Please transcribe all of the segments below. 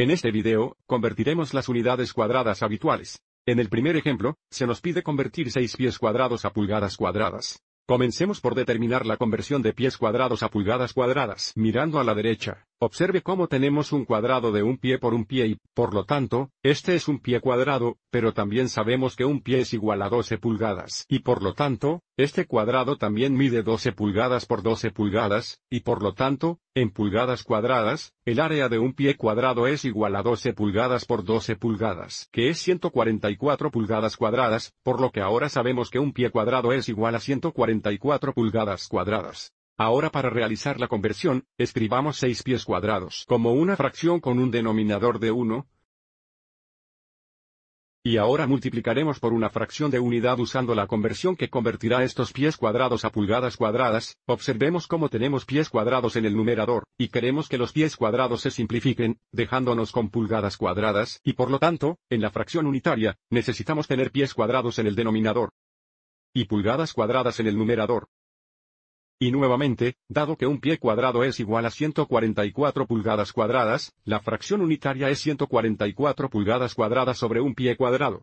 En este video, convertiremos las unidades cuadradas habituales. En el primer ejemplo, se nos pide convertir 6 pies cuadrados a pulgadas cuadradas. Comencemos por determinar la conversión de pies cuadrados a pulgadas cuadradas, mirando a la derecha. Observe cómo tenemos un cuadrado de un pie por un pie y, por lo tanto, este es un pie cuadrado, pero también sabemos que un pie es igual a 12 pulgadas, y por lo tanto, este cuadrado también mide 12 pulgadas por 12 pulgadas, y por lo tanto, en pulgadas cuadradas, el área de un pie cuadrado es igual a 12 pulgadas por 12 pulgadas, que es 144 pulgadas cuadradas, por lo que ahora sabemos que un pie cuadrado es igual a 144 pulgadas cuadradas. Ahora para realizar la conversión, escribamos 6 pies cuadrados como una fracción con un denominador de 1. Y ahora multiplicaremos por una fracción de unidad usando la conversión que convertirá estos pies cuadrados a pulgadas cuadradas, observemos cómo tenemos pies cuadrados en el numerador, y queremos que los pies cuadrados se simplifiquen, dejándonos con pulgadas cuadradas, y por lo tanto, en la fracción unitaria, necesitamos tener pies cuadrados en el denominador y pulgadas cuadradas en el numerador. Y nuevamente, dado que un pie cuadrado es igual a 144 pulgadas cuadradas, la fracción unitaria es 144 pulgadas cuadradas sobre un pie cuadrado.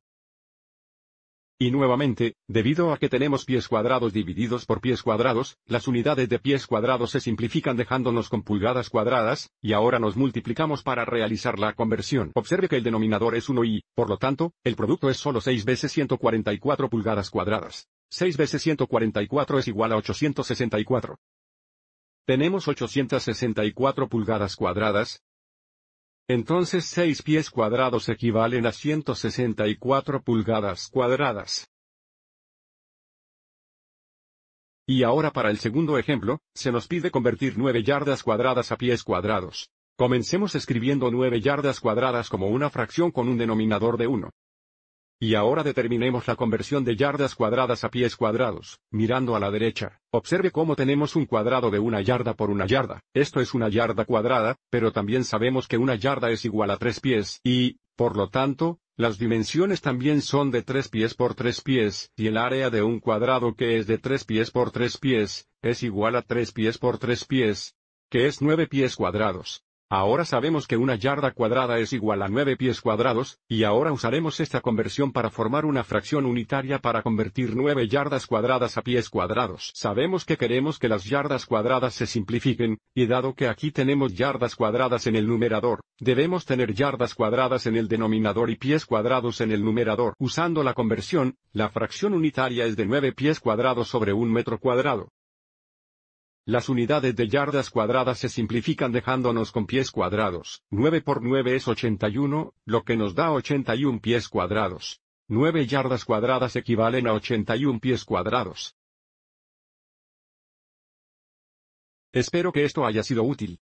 Y nuevamente, debido a que tenemos pies cuadrados divididos por pies cuadrados, las unidades de pies cuadrados se simplifican dejándonos con pulgadas cuadradas, y ahora nos multiplicamos para realizar la conversión. Observe que el denominador es 1 y, por lo tanto, el producto es solo 6 veces 144 pulgadas cuadradas. 6 veces 144 es igual a 864. Tenemos 864 pulgadas cuadradas. Entonces 6 pies cuadrados equivalen a 164 pulgadas cuadradas. Y ahora para el segundo ejemplo, se nos pide convertir 9 yardas cuadradas a pies cuadrados. Comencemos escribiendo 9 yardas cuadradas como una fracción con un denominador de 1. Y ahora determinemos la conversión de yardas cuadradas a pies cuadrados, mirando a la derecha. Observe cómo tenemos un cuadrado de una yarda por una yarda. Esto es una yarda cuadrada, pero también sabemos que una yarda es igual a tres pies, y, por lo tanto, las dimensiones también son de tres pies por tres pies, y el área de un cuadrado que es de tres pies por tres pies, es igual a tres pies por tres pies, que es nueve pies cuadrados. Ahora sabemos que una yarda cuadrada es igual a 9 pies cuadrados, y ahora usaremos esta conversión para formar una fracción unitaria para convertir 9 yardas cuadradas a pies cuadrados. Sabemos que queremos que las yardas cuadradas se simplifiquen, y dado que aquí tenemos yardas cuadradas en el numerador, debemos tener yardas cuadradas en el denominador y pies cuadrados en el numerador. Usando la conversión, la fracción unitaria es de 9 pies cuadrados sobre un metro cuadrado. Las unidades de yardas cuadradas se simplifican dejándonos con pies cuadrados. 9 por 9 es 81, lo que nos da 81 pies cuadrados. 9 yardas cuadradas equivalen a 81 pies cuadrados. Espero que esto haya sido útil.